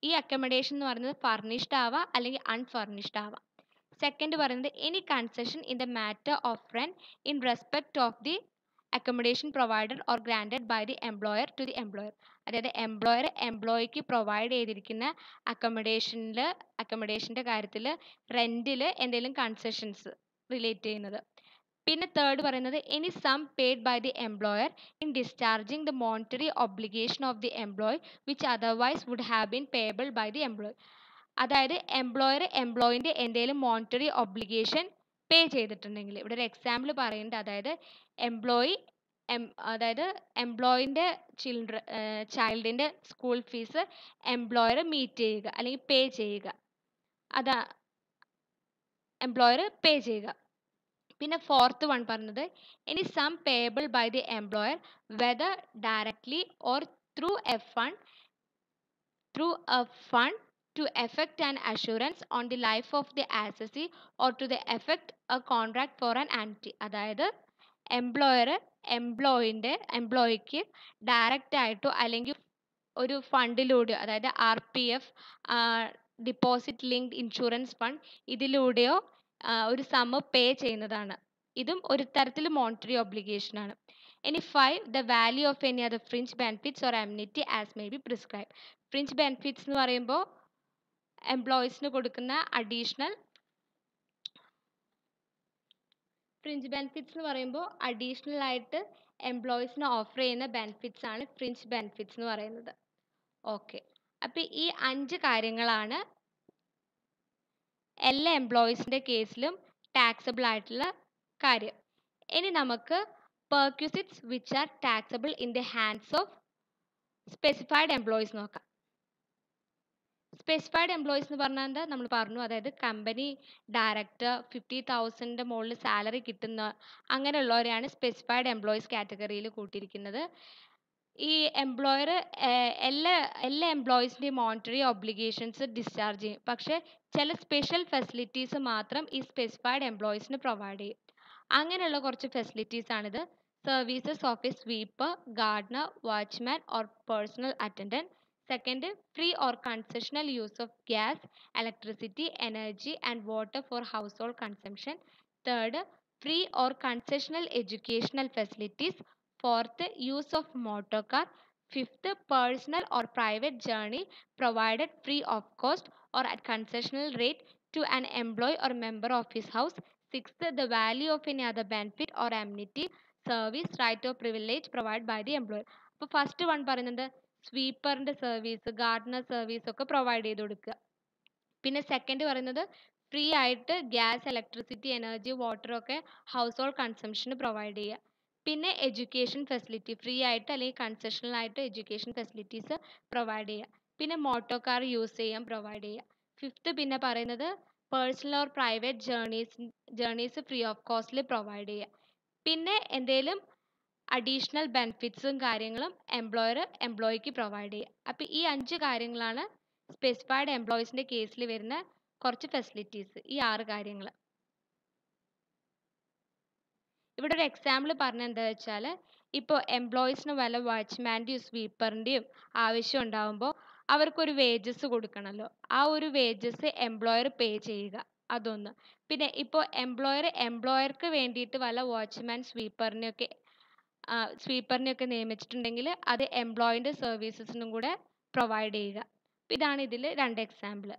[SPEAKER 1] ഈ അക്കോമഡേഷൻ എന്ന് പറയുന്നത് ഫർണിഷ്ഡ് ആവാം അല്ലെങ്കിൽ അൺഫർണിഷ്ഡ് ആവാം സെക്കൻഡ് പറയുന്നത് any concession in the matter of rent in respect of the accommodation provided or granted by the employer to the employer അതായത് എംപ്ലോയർ എംപ്ലോയിക്ക് പ്രൊവൈഡ് ചെയ്തിരിക്കുന്ന അക്കോമഡേഷനിൽ അക്കോമഡേഷൻ്റെ കാര്യത്തിൽ റെൻറ്റിൽ എന്തെങ്കിലും കൺസെഷൻസ് റിലേറ്റ് ചെയ്യുന്നത് പിന്നെ തേർഡ് പറയുന്നത് any sum paid by the employer in discharging the monetary obligation of the employee which otherwise would have been payable by the employee അതായത് employer എംപ്ലോയിൻ്റെ എന്തെങ്കിലും മോണിറ്ററി ഒബ്ലിഗേഷൻ പേ ചെയ്തിട്ടുണ്ടെങ്കിൽ ഇവിടെ ഒരു എക്സാമ്പിൾ പറയുന്നുണ്ട് അതായത് എംപ്ലോയി എം അതായത് എംപ്ലോയിൻ്റെ ചിൽഡ്ര ചൈൽഡിൻ്റെ സ്കൂൾ ഫീസ് എംപ്ലോയർ മീറ്റ് ചെയ്യുക അല്ലെങ്കിൽ പേ ചെയ്യുക അതാ എംപ്ലോയർ പേ ചെയ്യുക പിന്നെ ഫോർത്ത് വൺ പറഞ്ഞത് ഇനി sum payable by the employer whether directly or through a fund through a fund to effect an assurance on the life of the assessee or to the effect a contract for an anti അതായത് employer എംപ്ലോയിൻ്റെ എംപ്ലോയിക്ക് direct ആയിട്ടോ അല്ലെങ്കിൽ ഒരു ഫണ്ടിലൂടെയോ അതായത് R P F deposit linked insurance fund ഇതിലൂടെയോ ഒരു സമ്മ പേ ചെയ്യുന്നതാണ് ഇതും ഒരു തരത്തിൽ മോണിറ്ററി ഒബ്ലിഗേഷൻ ആണ് ഇനി five the value of any other fringe benefits or amenity as may be prescribe fringe benefits എന്ന് പറയുമ്പോൾ എംപ്ലോയീസിന് കൊടുക്കുന്ന അഡീഷണൽ ഫ്രിഞ്ച് ബെനിഫിറ്റ്സ് എന്ന് പറയുമ്പോൾ അഡീഷണൽ ആയിട്ട് എംപ്ലോയീസിന് ഓഫർ ചെയ്യുന്ന ബെനിഫിറ്റ്സ് ആണ് ഫ്രിഞ്ച് ബെനിഫിറ്റ്സ് എന്ന് പറയുന്നത് ഓക്കെ അപ്പോൾ ഈ അഞ്ച് കാര്യങ്ങളാണ് എല്ലാ എംപ്ലോയീസിൻ്റെ കേസിലും ടാക്സബിൾ ആയിട്ടുള്ള കാര്യം ഇനി നമുക്ക് perquisites which are taxable in the hands of specified employees നോക്കാം സ്പെസിഫൈഡ് എംപ്ലോയീസ് എന്ന് പറഞ്ഞാൽ എന്താ നമ്മൾ പറഞ്ഞു അതായത് കമ്പനി ഡയറക്ടർ ഫിഫ്റ്റി തൗസൻഡിൻ്റെ മുകളിൽ സാലറി കിട്ടുന്ന അങ്ങനെയുള്ളവരെയാണ് സ്പെസിഫൈഡ് എംപ്ലോയീസ് കാറ്റഗറിയിൽ കൂട്ടിയിരിക്കുന്നത് ഈ എംപ്ലോയർ എല്ലാ എല്ലാ എംപ്ലോയീസിൻ്റെയും മോണിറ്ററി ഒബ്ലിഗേഷൻസ് ഡിസ്ചാർജ് ചെയ്യും പക്ഷേ ചില സ്പെഷ്യൽ ഫെസിലിറ്റീസ് മാത്രം ഈ സ്പെസിഫൈഡ് എംപ്ലോയീസിന് പ്രൊവൈഡ് ചെയ്യും അങ്ങനെയുള്ള കുറച്ച് ഫെസിലിറ്റീസാണിത് services of a sweeper gardener watchman or personal attendant Second, free or concessional use of gas, electricity, energy and water for household consumption. Third, free or concessional educational facilities. Fourth, use of motor car. Fifth, personal or private journey provided free of cost or at concessional rate to an employee or member of his house. Sixth, the value of any other benefit or amenity, service, right or privilege provided by the employer. first one, സ്വീപ്പറിൻ്റെ service gardener service ഒക്കെ provide ചെയ്ത് കൊടുക്കുക പിന്നെ second പറയുന്നത് free ആയിട്ട് gas electricity energy water ഒക്കെ household കൺസംഷന് provide ചെയ്യുക പിന്നെ എഡ്യൂക്കേഷൻ ഫെസിലിറ്റി ഫ്രീ ആയിട്ട് അല്ലെങ്കിൽ കൺസെഷണലായിട്ട് എഡ്യൂക്കേഷൻ ഫെസിലിറ്റീസ് പ്രൊവൈഡ് ചെയ്യുക പിന്നെ മോട്ടോ കാർ യൂസ് ചെയ്യാൻ പ്രൊവൈഡ് ചെയ്യുക ഫിഫ്ത്ത് പിന്നെ പറയുന്നത് personal or private journeys journeys free of കോസ്റ്റിൽ പ്രൊവൈഡ് ചെയ്യുക പിന്നെ എന്തെങ്കിലും അഡീഷണൽ ബെനിഫിറ്റ്സും കാര്യങ്ങളും എംപ്ലോയർ എംപ്ലോയിക്ക് പ്രൊവൈഡ് ചെയ്യുക അപ്പോൾ ഈ അഞ്ച് കാര്യങ്ങളാണ് സ്പെസിഫൈഡ് എംപ്ലോയീസിൻ്റെ കേസിൽ വരുന്ന കുറച്ച് ഫെസിലിറ്റീസ് ഈ ആറ് കാര്യങ്ങൾ ഇവിടെ ഒരു എക്സാമ്പിൾ പറഞ്ഞ എന്താണെന്ന് വെച്ചാൽ ഇപ്പോൾ എംപ്ലോയീസിന് വല്ല വാച്ച്മാൻ്റെയും സ്വീപ്പറിൻ്റെയും ആവശ്യം ഉണ്ടാകുമ്പോൾ അവർക്കൊരു വേജസ് കൊടുക്കണമല്ലോ ആ ഒരു വേജസ് എംപ്ലോയർ പേ ചെയ്യുക അതൊന്ന് പിന്നെ ഇപ്പോൾ എംപ്ലോയർ എംപ്ലോയർക്ക് വേണ്ടിയിട്ട് വല്ല വാച്ച്മാൻ സ്വീപ്പറിനെയൊക്കെ സ്വീപ്പറിനെയൊക്കെ നിയമിച്ചിട്ടുണ്ടെങ്കിൽ അത് എംപ്ലോയിൻ്റെ സർവീസസിനും കൂടെ പ്രൊവൈഡ് ചെയ്യുക ഇതാണ് ഇതിൽ രണ്ട് എക്സാമ്പിൾ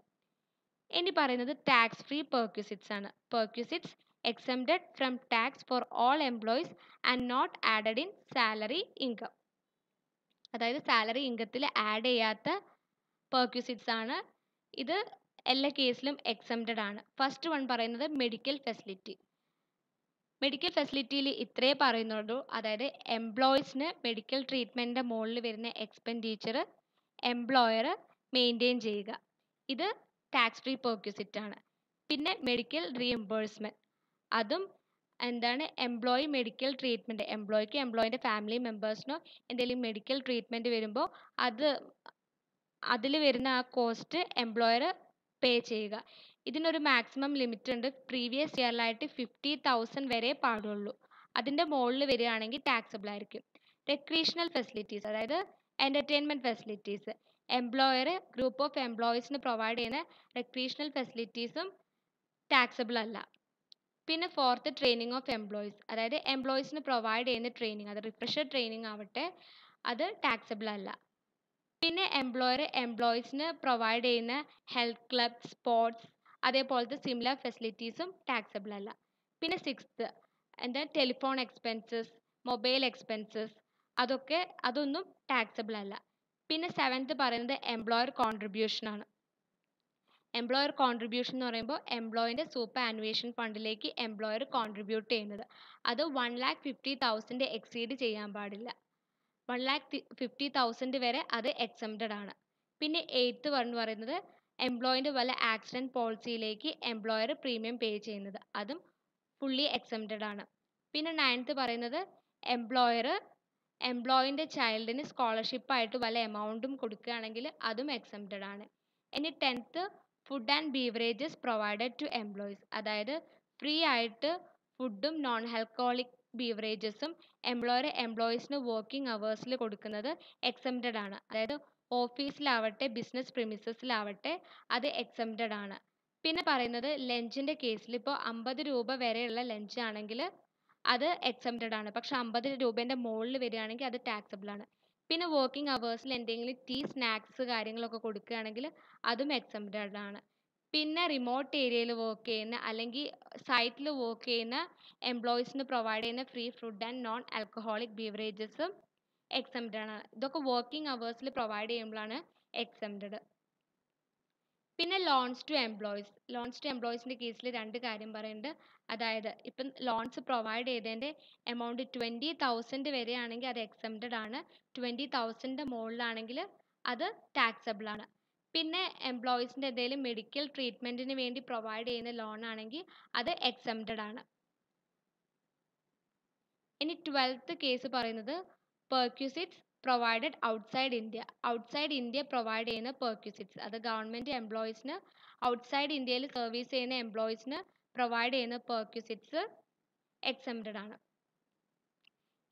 [SPEAKER 1] ഇനി പറയുന്നത് ടാക്സ് ഫ്രീ പെർക്യൂസിറ്റ്സ് ആണ് perquisites exempted from tax for all employees and not added in salary income അതായത് സാലറി ഇൻകത്തിൽ ആഡ് ചെയ്യാത്ത പെർക്യൂസിറ്റ്സ് ആണ് ഇത് എല്ലാ കേസിലും എക്സംപ്റ്റഡ് ആണ് ഫസ്റ്റ് വൺ പറയുന്നത് മെഡിക്കൽ ഫെസിലിറ്റി മെഡിക്കൽ ഫെസിലിറ്റിയിൽ ഇത്രേ പറയുന്നുള്ളൂ അതായത് എംപ്ലോയീസിന് മെഡിക്കൽ ട്രീറ്റ്മെൻറ്റിൻ്റെ മുകളിൽ വരുന്ന എക്സ്പെൻഡിച്ചർ എംപ്ലോയർ മെയിൻറ്റെയിൻ ചെയ്യുക ഇത് ടാക്സ് ഫ്രീ പെർക്യൂസിറ്റ് ആണ് പിന്നെ മെഡിക്കൽ റീഎംബേഴ്സ്മെൻറ്റ് അതും എന്താണ് എംപ്ലോയി മെഡിക്കൽ ട്രീറ്റ്മെൻറ്റ് എംപ്ലോയിക്ക് എംപ്ലോയിൻ്റെ ഫാമിലി മെമ്പേഴ്സിനോ എന്തെങ്കിലും മെഡിക്കൽ ട്രീറ്റ്മെൻറ്റ് വരുമ്പോൾ അത് അതിൽ വരുന്ന ആ കോസ്റ്റ് എംപ്ലോയർ പേ ചെയ്യുക ഇതിനൊരു മാക്സിമം ലിമിറ്റ് ഉണ്ട് പ്രീവിയസ് ഇയറിലായിട്ട് ഫിഫ്റ്റി തൗസൻഡ് വരെ പാടുള്ളൂ അതിൻ്റെ മുകളിൽ വരികയാണെങ്കിൽ ടാക്സബിൾ ആയിരിക്കും recreational facilities അതായത് entertainment facilities employer group of എംപ്ലോയീസിന് പ്രൊവൈഡ് ചെയ്യുന്ന recreational ഫെസിലിറ്റീസും ടാക്സബിൾ അല്ല പിന്നെ ഫോർത്ത് ട്രെയിനിങ് ഓഫ് എംപ്ലോയീസ് അതായത് എംപ്ലോയീസിന് പ്രൊവൈഡ് ചെയ്യുന്ന ട്രെയിനിങ് അത് റിഫ്രഷർ ട്രെയിനിങ് ആവട്ടെ അത് ടാക്സബിൾ അല്ല പിന്നെ എംപ്ലോയർ എംപ്ലോയീസിന് പ്രൊവൈഡ് ചെയ്യുന്ന ഹെൽത്ത് ക്ലബ് സ്പോർട്സ് അതേപോലത്തെ സിമിലർ ഫെസിലിറ്റീസും ടാക്സബിൾ അല്ല പിന്നെ സിക്സ്ത്ത് എന്താ ടെലിഫോൺ എക്സ്പെൻസസ് മൊബൈൽ എക്സ്പെൻസസ് അതൊക്കെ അതൊന്നും ടാക്സബിൾ അല്ല പിന്നെ സെവൻത്ത് പറയുന്നത് എംപ്ലോയർ കോൺട്രിബ്യൂഷൻ ആണ് എംപ്ലോയർ കോൺട്രിബ്യൂഷൻ എന്ന് പറയുമ്പോൾ എംപ്ലോയിൻ്റെ സൂപ്പർ ആനുവേഷൻ ഫണ്ടിലേക്ക് എംപ്ലോയർ കോൺട്രിബ്യൂട്ട് ചെയ്യുന്നത് അത് one lakh fifty thousand exceed ചെയ്യാൻ പാടില്ല വൺ ലാക്ക് ഫിഫ്റ്റി തൗസൻഡ് വരെ അത് എക്സംപ്റ്റഡ് ആണ് പിന്നെ എയ്ത്ത് എന്ന് പറയുന്നത് എംപ്ലോയിൻ്റെ വല്ല ആക്സിഡൻറ്റ് പോളിസിയിലേക്ക് എംപ്ലോയർ പ്രീമിയം പേ ചെയ്യുന്നത് അതും ഫുള്ളി എക്സംറ്റഡ് ആണ് പിന്നെ നയൻത്ത് പറയുന്നത് എംപ്ലോയർ എംപ്ലോയിൻ്റെ ചൈൽഡിന് സ്കോളർഷിപ്പായിട്ട് വല്ല എമൗണ്ടും കൊടുക്കുകയാണെങ്കിൽ അതും എക്സംറ്റഡ് ആണ് ഇനി tenth food and beverages provided to employees അതായത് ഫ്രീ ആയിട്ട് ഫുഡും നോൺ ആൽക്കോളിക് ബീവറേജസും എംപ്ലോയർ എംപ്ലോയീസിന് വർക്കിംഗ് അവേഴ്സിൽ കൊടുക്കുന്നത് എക്സംറ്റഡ് ആണ് അതായത് ഓഫീസിലാവട്ടെ ബിസിനസ് പ്രിമിസസിലാവട്ടെ അത് എക്സംപ്റ്റഡ് ആണ് പിന്നെ പറയുന്നത് ലഞ്ചിൻ്റെ കേസിൽ ഇപ്പോൾ അമ്പത് രൂപ വരെയുള്ള ലഞ്ച് ആണെങ്കിൽ അത് എക്സംപ്റ്റഡ് ആണ് പക്ഷെ അമ്പത് രൂപേൻ്റെ മുകളിൽ വരികയാണെങ്കിൽ അത് ടാക്സബിൾ ആണ് പിന്നെ വർക്കിംഗ് അവേഴ്സിൽ എന്തെങ്കിലും ടീ സ്നാക്സ് കാര്യങ്ങളൊക്കെ കൊടുക്കുകയാണെങ്കിൽ അതും എക്സംപ്റ്റഡ് ആണ് പിന്നെ റിമോട്ട് ഏരിയയിൽ വർക്ക് ചെയ്യുന്ന അല്ലെങ്കിൽ സൈറ്റിൽ വർക്ക് ചെയ്യുന്ന എംപ്ലോയീസിന് പ്രൊവൈഡ് ചെയ്യുന്ന free food and non alcoholic ബീവറേജസും എക്സംഡ് ആണ് ഇതൊക്കെ വർക്കിംഗ് അവേഴ്സിൽ പ്രൊവൈഡ് ചെയ്യുമ്പോഴാണ് എക്സംഡ് പിന്നെ loans to employees loans to എംപ്ലോയീസിൻ്റെ കേസിൽ രണ്ട് കാര്യം പറയുന്നുണ്ട് അതായത് ഇപ്പം ലോൺസ് പ്രൊവൈഡ് ചെയ്തതിൻ്റെ എമൗണ്ട് ട്വൻറ്റി തൗസൻഡ് വരെയാണെങ്കിൽ അത് എക്സംഡ് ആണ് ട്വൻറ്റി തൗസൻഡ് മുകളിലാണെങ്കിൽ അത് ടാക്സബിൾ ആണ് പിന്നെ എംപ്ലോയീസിൻ്റെ എന്തെങ്കിലും മെഡിക്കൽ ട്രീറ്റ്മെൻറ്റിന് വേണ്ടി പ്രൊവൈഡ് ചെയ്യുന്ന ലോൺ ആണെങ്കിൽ അത് എക്സംഡ് ആണ് ഇനി ട്വൽത്ത് കേസ് പറയുന്നത് perquisites provided outside India outside India provide ചെയ്യുന്ന perquisites അത് ഗവൺമെൻറ് എംപ്ലോയീസിന് ഔട്ട്സൈഡ് ഇന്ത്യയിൽ സർവീസ് ചെയ്യുന്ന എംപ്ലോയീസിന് പ്രൊവൈഡ് ചെയ്യുന്ന perquisites എക്സംപ്റ്റഡ് ആണ്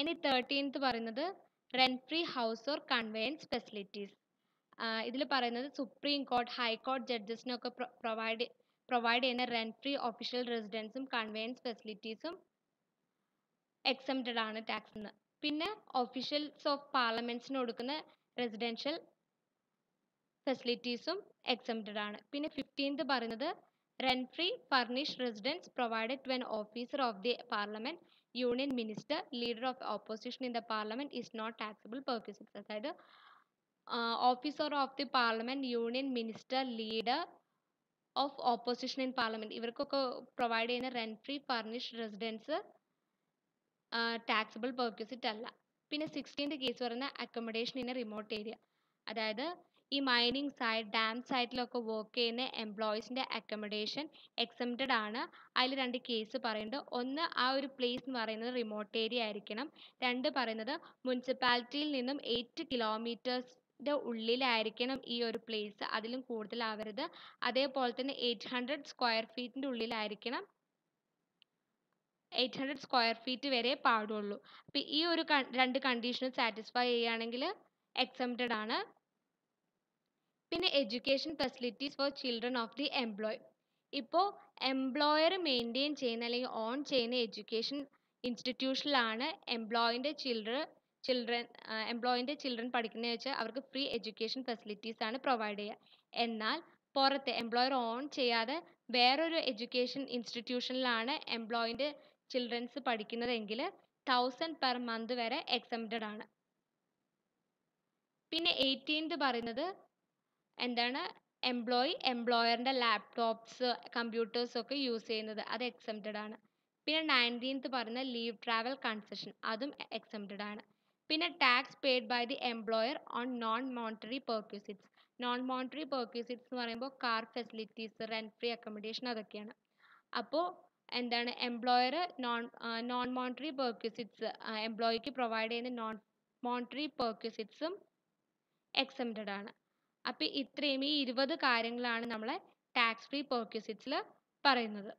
[SPEAKER 1] ഇനി തേർട്ടീൻത്ത് പറയുന്നത് rent free house or conveyance facilities ഇതിൽ പറയുന്നത് സുപ്രീം കോർട്ട് ഹൈക്കോർട്ട് ജഡ്ജസിനൊക്കെ പ്രൊവൈഡ് പ്രൊവൈഡ് ചെയ്യുന്ന റെൻറ്റ് ഫ്രീ ഒഫീഷ്യൽ റെസിഡൻസും facilities ഫെസിലിറ്റീസും എക്സംപ്റ്റഡ് ആണ് ടാക്സിൽ നിന്ന് പിന്നെ ഒഫീഷ്യൽസ് ഓഫ് പാർലമെൻറ്റ്സിന് കൊടുക്കുന്ന റെസിഡൻഷ്യൽ ഫെസിലിറ്റീസും എക്സംപ്റ്റഡ് ആണ് പിന്നെ ഫിഫ്റ്റീൻത് പറയുന്നത് rent free furnish residence provided when officer of the parliament union minister leader of opposition in the parliament is not taxable perquisites അതായത് officer of the parliament union minister leader of opposition in parliament ഇവർക്കൊക്കെ provide ചെയ്യുന്ന rent free furnish residence taxable perquisite അല്ല പിന്നെ sixteenth case പറയുന്ന accommodation in a remote area അതായത് ഈ mining side dam സൈറ്റിലൊക്കെ work ചെയ്യുന്ന എംപ്ലോയീസിൻ്റെ അക്കോമഡേഷൻ എക്സംറ്റഡ് ആണ് അതിൽ രണ്ട് കേസ് പറയുന്നുണ്ട് ഒന്ന് ആ ഒരു പ്ലേസ് എന്ന് പറയുന്നത് റിമോട്ട് ഏരിയ ആയിരിക്കണം രണ്ട് പറയുന്നത് മുനിസിപ്പാലിറ്റിയിൽ നിന്നും എയ്റ്റ് കിലോമീറ്റേഴ്സ് ഉള്ളിലായിരിക്കണം ഈ ഒരു പ്ലേസ് അതിലും കൂടുതലാവരുത് അതേപോലെ തന്നെ എയ്റ്റ് ഹൺഡ്രഡ് സ്ക്വയർ ഫീറ്റിൻ്റെ ഉള്ളിലായിരിക്കണം എയ്റ്റ് ഹൺഡ്രഡ് സ്ക്വയർ ഫീറ്റ് വരെ പാടുള്ളൂ അപ്പോൾ ഈ ഒരു രണ്ട് കണ്ടീഷനും സാറ്റിസ്ഫൈ ചെയ്യുകയാണെങ്കിൽ എക്സംപ്റ്റഡ് ആണ് പിന്നെ education facilities for children of the employ ഇപ്പോൾ എംപ്ലോയർ മെയിൻറ്റെയിൻ ചെയ്യുന്ന അല്ലെങ്കിൽ ഓൺ ചെയ്യുന്ന എഡ്യൂക്കേഷൻ ഇൻസ്റ്റിറ്റ്യൂഷനിലാണ് എംപ്ലോയിൻ്റെ ചിൽഡ്രൻ ചിൽഡ്രൻ എംപ്ലോയിൻ്റെ ചിൽഡ്രൻ പഠിക്കുന്നത് വെച്ചാൽ അവർക്ക് ഫ്രീ എഡ്യൂക്കേഷൻ ഫെസിലിറ്റീസ് ആണ് പ്രൊവൈഡ് ചെയ്യുക എന്നാൽ പുറത്ത് എംപ്ലോയർ ഓൺ ചെയ്യാതെ വേറൊരു എഡ്യൂക്കേഷൻ ഇൻസ്റ്റിറ്റ്യൂഷനിലാണ് എംപ്ലോയിൻ്റെ ചിൽഡ്രൻസ് പഠിക്കുന്നതെങ്കിൽ തൗസൻഡ് പെർ മന്ത് വരെ എക്സംറ്റഡ് ആണ് പിന്നെ എയ്റ്റീൻത് പറയുന്നത് എന്താണ് എംപ്ലോയി എംപ്ലോയറിൻ്റെ ലാപ്ടോപ്സ് കമ്പ്യൂട്ടേഴ്സ് ഒക്കെ യൂസ് ചെയ്യുന്നത് അത് എക്സംറ്റഡ് ആണ് പിന്നെ നയൻറ്റീൻത് പറയുന്ന ലീവ് ട്രാവൽ കൺസെഷൻ അതും എക്സംറ്റഡ് ആണ് പിന്നെ tax paid by the employer on non monetary perquisites non monetary perquisites എന്ന് പറയുമ്പോൾ car facilities rent free accommodation അതൊക്കെയാണ് അപ്പോൾ എന്താണ് employer non non monetary perquisites എംപ്ലോയിക്ക് പ്രൊവൈഡ് ചെയ്യുന്ന നോൺ മോണിറ്ററി പെർക്യൂസിറ്റ്സും എക്സംറ്റഡ് ആണ് അപ്പോൾ ഇത്രയും ഈ ഇരുപത് കാര്യങ്ങളാണ് നമ്മളെ ടാക്സ് ഫ്രീ പെർക്യൂസിറ്റ്സിൽ പറയുന്നത്